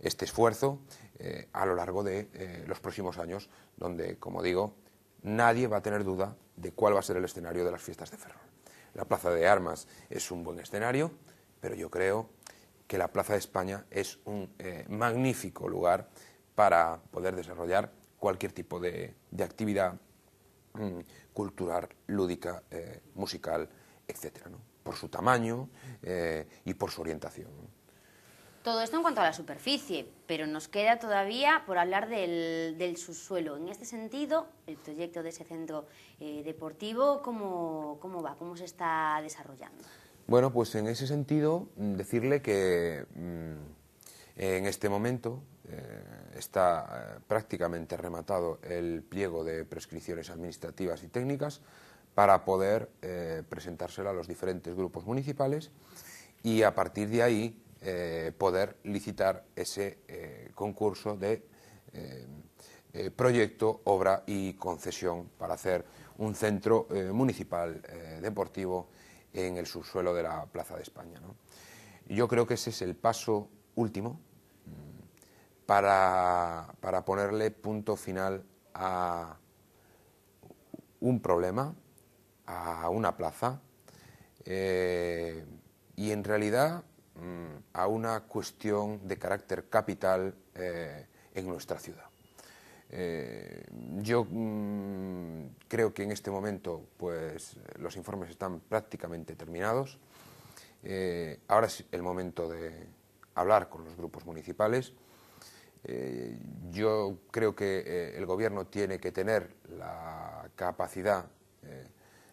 este esfuerzo eh, a lo largo de eh, los próximos años, donde, como digo, nadie va a tener duda de cuál va a ser el escenario de las fiestas de Ferrol. La Plaza de Armas es un buen escenario, pero yo creo que la Plaza de España es un eh, magnífico lugar para poder desarrollar cualquier tipo de, actividad mm, cultural, lúdica, musical, etc. Por su tamaño y por su orientación. Todo esto en cuanto a la superficie, pero nos queda todavía por hablar del, subsuelo. En este sentido, el proyecto de ese centro eh, deportivo, ¿cómo, va? ¿Cómo se está desarrollando? Bueno, pues en ese sentido, mm, decirle que mm, en este momento eh, está eh, prácticamente rematado el pliego de prescripciones administrativas y técnicas para poder presentárselo a los diferentes grupos municipales y a partir de ahí eh, poder licitar ese eh, concurso de eh, proyecto, obra y concesión para hacer un centro municipal deportivo en el subsuelo de la Plaza de España. Yo creo que ese es el paso último mm, para, para ponerle punto final a un problema, a una plaza, y en realidad a una cuestión de carácter capital eh, en nuestra ciudad. Eh, yo mm, creo que en este momento pues, los informes están prácticamente terminados. Eh, ahora es el momento de hablar con los grupos municipales. yo creo que el Gobierno tiene que tener la capacidad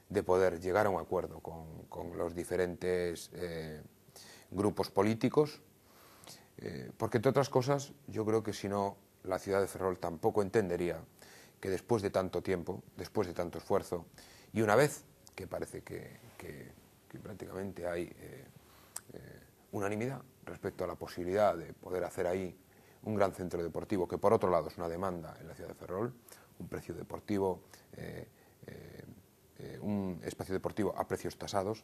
de poder llegar a un acuerdo con los diferentes grupos políticos, eh, porque entre otras cosas yo creo que si no la ciudad de Ferrol tampoco entendería que después de tanto tiempo, después de tanto esfuerzo, y una vez que parece que, prácticamente hay eh, eh, unanimidad respecto a la posibilidad de poder hacer ahí un gran centro deportivo, que por otro lado es una demanda en la ciudad de Ferrol, un precio deportivo, un espacio deportivo a precios tasados,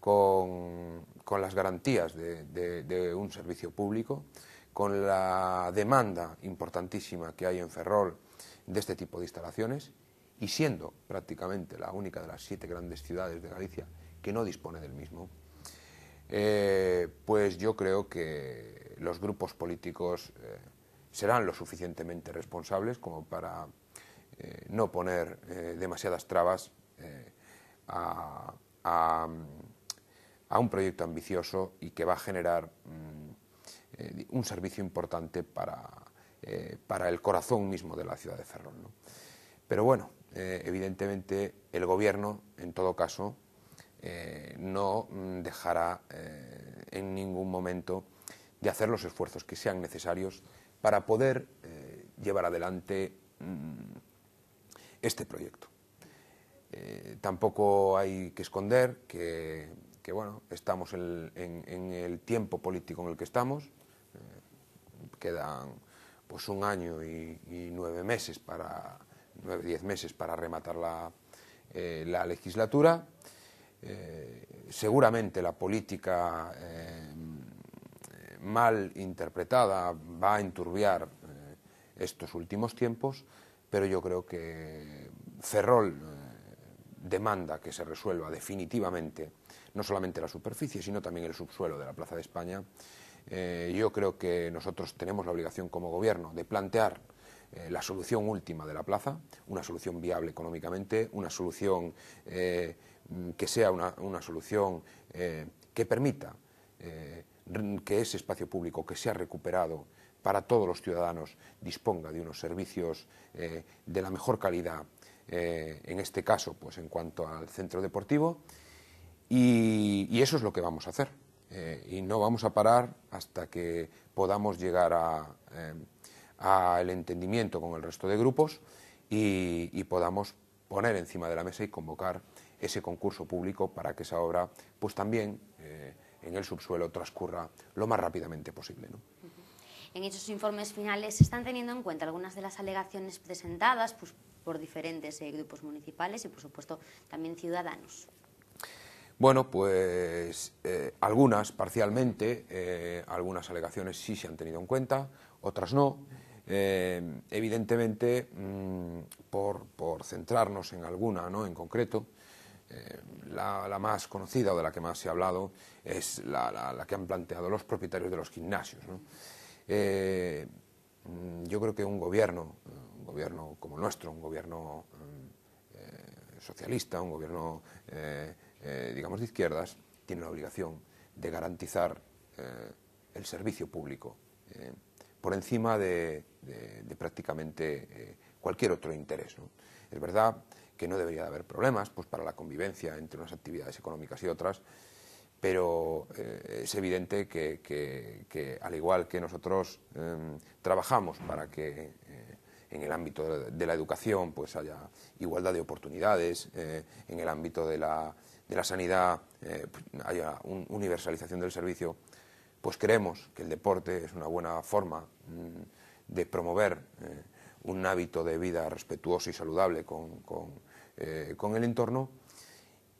con, las garantías de, un servicio público, con la demanda importantísima que hay en Ferrol de este tipo de instalaciones y siendo prácticamente la única de las siete grandes ciudades de Galicia que no dispone del mismo, eh, pues yo creo que los grupos políticos eh, serán lo suficientemente responsables como para eh, no poner demasiadas trabas a a un proyecto ambicioso y que va a generar mm, eh, un servicio importante eh, para, el corazón mismo de la ciudad de Ferrol. ¿no? Pero bueno, eh, evidentemente el gobierno, en todo caso, no mm, dejará en ningún momento de hacer los esfuerzos que sean necesarios para poder llevar adelante mm, este proyecto. tampoco hay que esconder que bueno, estamos en, el tiempo político en el que estamos, eh, quedan pues un año y, nueve meses para, nueve, diez meses para rematar la, eh, legislatura. Eh, seguramente la política mal interpretada va a enturbiar estos últimos tiempos, pero yo creo que Ferrol demanda que se resuelva definitivamente no solamente la superficie, sino también el subsuelo de la Plaza de España. Eh, yo creo que nosotros tenemos la obligación como gobierno de plantear eh, la solución última de la plaza, una solución viable económicamente, una solución eh, que sea una, solución que permita que ese espacio público que se ha recuperado para todos los ciudadanos disponga de unos servicios de la mejor calidad, en este caso pues en cuanto al centro deportivo. Y, eso es lo que vamos a hacer. Eh, y no vamos a parar hasta que podamos llegar al eh, entendimiento con el resto de grupos y, podamos poner encima de la mesa y convocar ese concurso público para que esa obra, pues también eh, en el subsuelo transcurra lo más rápidamente posible. En esos informes finales se están teniendo en cuenta algunas de las alegaciones presentadas pues, por diferentes grupos municipales y, por supuesto, también ciudadanos. Bueno, pues eh, algunas parcialmente, eh, algunas alegaciones sí se han tenido en cuenta, otras no. Eh, evidentemente, mm, por, centrarnos en alguna ¿no? en concreto, la, más conocida o de la que más se ha hablado es la, que han planteado los propietarios de los gimnasios. Mm, yo creo que un gobierno, un gobierno como nuestro, un gobierno mm, socialista, un gobierno, eh, eh, digamos, de izquierdas, tiene la obligación de garantizar eh, el servicio público por encima de, prácticamente cualquier otro interés. Es verdad que no debería de haber problemas pues, para la convivencia entre unas actividades económicas y otras, pero es evidente que, al igual que nosotros em, trabajamos para que en el ámbito de la educación pues haya igualdad de oportunidades, eh, en el ámbito de la, sanidad eh, haya universalización del servicio, pues creemos que el deporte es una buena forma mm, de promover eh, un hábito de vida respetuoso y saludable con, el entorno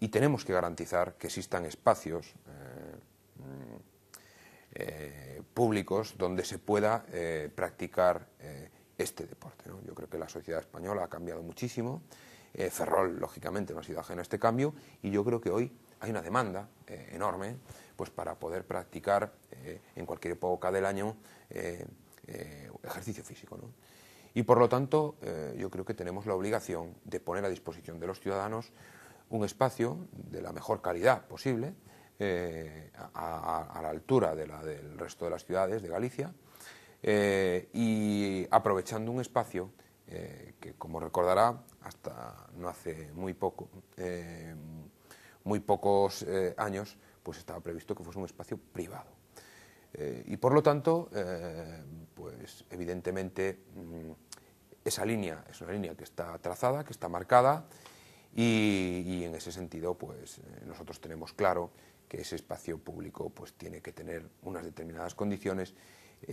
y tenemos que garantizar que existan espacios mm, públicos donde se pueda practicar este deporte. Yo creo que la sociedad española ha cambiado muchísimo. Eh, Ferrol, lógicamente, no ha sido ajeno a este cambio y yo creo que hoy hay una demanda eh, enorme pues para poder practicar eh, en cualquier época del año ejercicio físico. Y por lo tanto, yo creo que tenemos la obligación de poner a disposición de los ciudadanos un espacio de la mejor calidad posible, a, a, la altura de la del resto de las ciudades de Galicia, eh, y aprovechando un espacio eh, que, como recordará, hasta no hace muy poco, eh, muy pocos años, pues estaba previsto que fuese un espacio privado. y por lo tanto, pues evidentemente mm, esa línea es una línea que está trazada, que está marcada y, y en ese sentido, pues nosotros tenemos claro que ese espacio público pues tiene que tener unas determinadas condiciones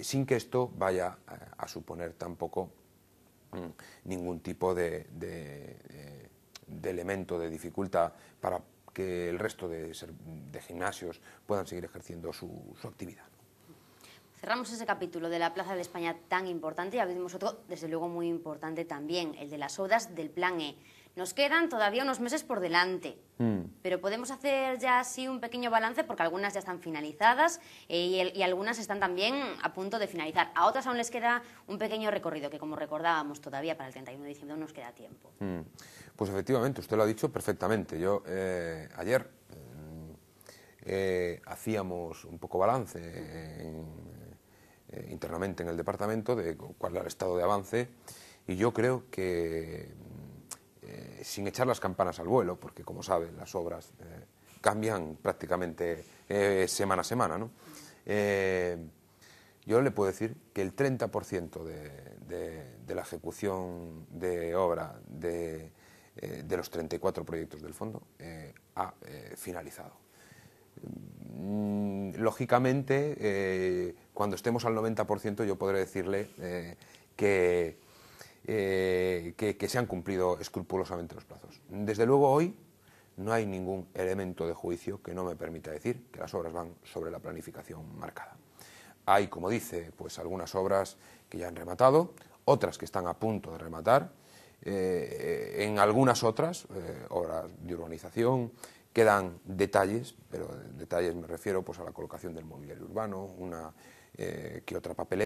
sin que esto vaya eh, a, suponer tampoco mm, ningún tipo eh, de, elemento de dificultad para que el resto de, gimnasios puedan seguir ejerciendo su, actividad. Cerramos ese capítulo de la Plaza de España tan importante y abrimos otro, desde luego muy importante también, el de las odas del Plan E. Nos quedan todavía unos meses por delante, mm. pero podemos hacer ya así un pequeño balance porque algunas ya están finalizadas eh, y, algunas están también a punto de finalizar. A otras aún les queda un pequeño recorrido que, como recordábamos, todavía para el 31 de diciembre nos queda tiempo. Mm. Pues efectivamente, usted lo ha dicho perfectamente. Yo eh, ayer mm, eh, hacíamos un poco balance internamente en el departamento de cuál era el estado de avance y yo creo que eh, sin echar las campanas al vuelo, porque como saben, las obras eh, cambian prácticamente eh, semana a semana, yo le puedo decir que el 30% de, de, la ejecución de obra de los 34 proyectos del fondo ha finalizado. Mm, lógicamente, cuando estemos al 90% yo podré decirle que eh, que, se han cumplido escrupulosamente los plazos. Desde luego hoy no hay ningún elemento de juicio que no me permita decir que las obras van sobre la planificación marcada. Hay, como dice, pues algunas obras que ya han rematado, otras que están a punto de rematar, eh, en algunas otras eh, obras de urbanización quedan detalles, pero detalles me refiero pues a la colocación del mobiliario urbano, una que otra papelera.